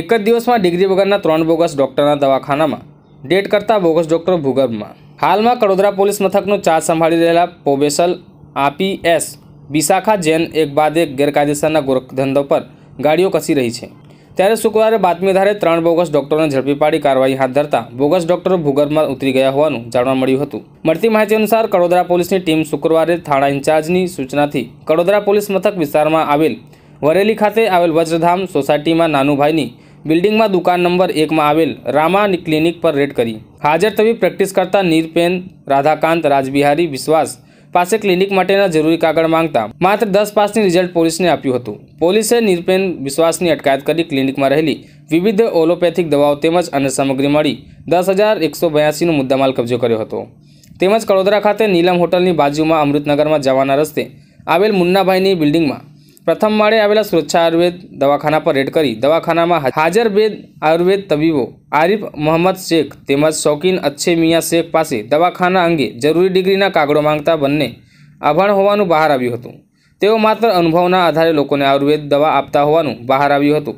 એક જ દિવસમાં ડિગ્રી વગરના ત્રણ બોગસ ડોક્ટરના દવાખાનામાં ડેટ કરતા બોગસ ડોક્ટર ભૂગર્ભમાં હાલમાં કડોદરા પોલીસ મથકનો ચાર્જ સંભાળી રહેલા પોબેસલ આરપીએસ વિશાખા જૈન એક બાદ એક ગેરકાયદેસરના ગોરખધંધો પર ગાડીઓ કસી રહી છે ત્યારે શુક્રવારે બાતમી આધારે ત્રણ બોગસ ડોક્ટરોને ઝડપી પાડી કાર્યવાહી હાથ ધરતા બોગસ ડોક્ટરો ભૂગર્ભમાં ઉતરી ગયા હોવાનું જાણવા મળ્યું હતું મળતી માહિતી અનુસાર કડોદરા પોલીસની ટીમ શુક્રવારે થાણા ઇન્ચાર્જની સૂચનાથી કડોદરા પોલીસ મથક વિસ્તારમાં આવેલ વરેલી ખાતે આવેલ વજ્રધામ સોસાયટીમાં નાનુભાઈની બિલ્ડિંગમાં દુકાન નંબર એકમાં આવેલ રામા ક્લિનિક પર રેડ કરી હાજર તબીબ પ્રેક્ટિસ કરતા નીરપેન રાધાકાંત રાજબિહારી વિશ્વાસ પાસે ક્લિનિક માટેના જરૂરી કાગળ માંગતા માત્ર દસ પાસની રિઝલ્ટ પોલીસને આપ્યું હતું પોલીસે નિર્પેન વિશ્વાસની અટકાયત કરી ક્લિનિકમાં રહેલી વિવિધ ઓલોપેથિક દવાઓ તેમજ અન્ય સામગ્રી મળી દસ હજાર એકસો બ્યાસીનો મુદ્દામાલ કબજો કર્યો હતો તેમજ કડોદરા ખાતે નીલમ હોટલની બાજુમાં અમૃતનગરમાં જવાના રસ્તે આવેલ મુન્નાભાઈની બિલ્ડિંગમાં પ્રથમ માળે આવેલા સુરક્ષા આયુર્વેદ દવાખાના પર રેડ કરી દવાખાનામાં હાજર બે આયુર્વેદ તબીબો આરિફ મોહમ્મદ શેખ તેમજ શોકીન અચ્છે મિયા શેખ પાસે દવાખાના અંગે જરૂરી ડિગ્રીના કાગળો માંગતા બંને આભાણ હોવાનું બહાર આવ્યું હતું તેઓ માત્ર અનુભવના આધારે લોકોને આયુર્વેદ દવા આપતા હોવાનું બહાર આવ્યું હતું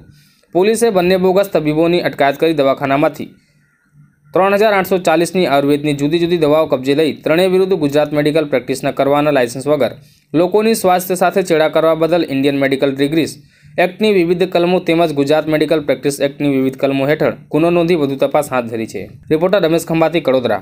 પોલીસે બંને બોગસ તબીબોની અટકાયત કરી દવાખાનામાંથી ત્રણ હજાર આઠસો ચાલીસની આયુર્વેદની જુદી જુદી દવાઓ કબજે લઈ ત્રણેય વિરુદ્ધ ગુજરાત મેડિકલ પ્રેક્ટિસના કરવાના લાયસન્સ વગર લોકોની સ્વાસ્થ્ય સાથે ચેડા કરવા બદલ ઇન્ડિયન મેડિકલ ડિગ્રીઝ એક્ટની વિવિધ કલમો તેમજ ગુજરાત મેડિકલ પ્રેક્ટિસ એક્ટની વિવિધ કલમો હેઠળ ગુનો નોંધી વધુ તપાસ હાથ ધરી છે રિપોર્ટર રમેશ ખંભાતી કડોદરા